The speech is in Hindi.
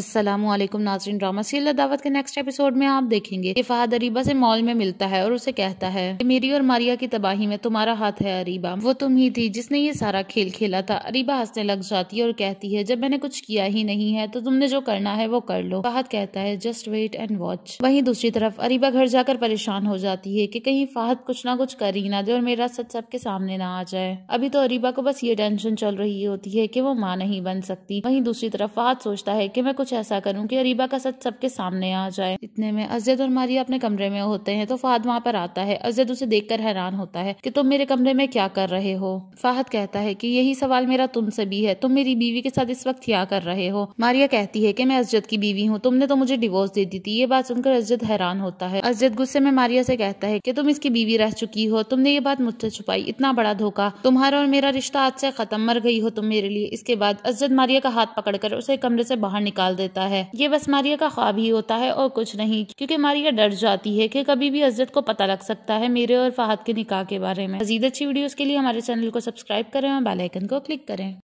असलम नाजरीन ड्रामा सीरियल दावत के नेक्स्ट एपिसोड में आप देखेंगे कि फहद अरीबा से मॉल में मिलता है और उसे कहता है कि मेरी और मारिया की तबाही में तुम्हारा हाथ है अरीबा वो तुम ही थी जिसने ये सारा खेल खेला था अरीबा हंसने लग जाती है और कहती है जब मैंने कुछ किया ही नहीं है तो तुमने जो करना है वो कर लो फहद कहता है जस्ट वेट एंड वॉच वही दूसरी तरफ अरीबा घर जाकर परेशान हो जाती है की कहीं फहद कुछ ना कुछ कर ही ना दे और मेरा सच सबके सामने ना आ जाए अभी तो अरीबा को बस ये टेंशन चल रही होती है की वो माँ नहीं बन सकती वही दूसरी तरफ फहद सोचता है की मैं कुछ कुछ ऐसा करूं कि अरीबा का सच सबके सामने आ जाए इतने में अजयद और मारिया अपने कमरे में होते हैं तो फाहद वहाँ पर आता है अजयद उसे देखकर हैरान होता है कि तुम मेरे कमरे में क्या कर रहे हो फाहद कहता है कि यही सवाल मेरा तुमसे भी है तुम मेरी बीवी के साथ इस वक्त क्या कर रहे हो मारिया कहती है की मैं अजद की बीवी हूँ तुमने तो मुझे डिवोर्स दे दी थी ये बात सुनकर अजद हैरान होता है अजद गुस्से में मारिया से कहता है कि तुम इसकी बीवी रह चुकी हो तुमने ये बात मुझसे छुपाई इतना बड़ा धोखा तुम्हारा और मेरा रिश्ता आज से खत्म मर गई हो तुम मेरे लिए इसके बाद अजद मारिया का हाथ पकड़कर उसे कमरे से बाहर निकाल देता है ये बस मारिया का ख्वाब ही होता है और कुछ नहीं क्योंकि मारिया डर जाती है कि कभी भी अजरत को पता लग सकता है मेरे और फहाद के निकाह के बारे में मजीद अच्छी वीडियोस के लिए हमारे चैनल को सब्सक्राइब करें और बेलाइकन को क्लिक करें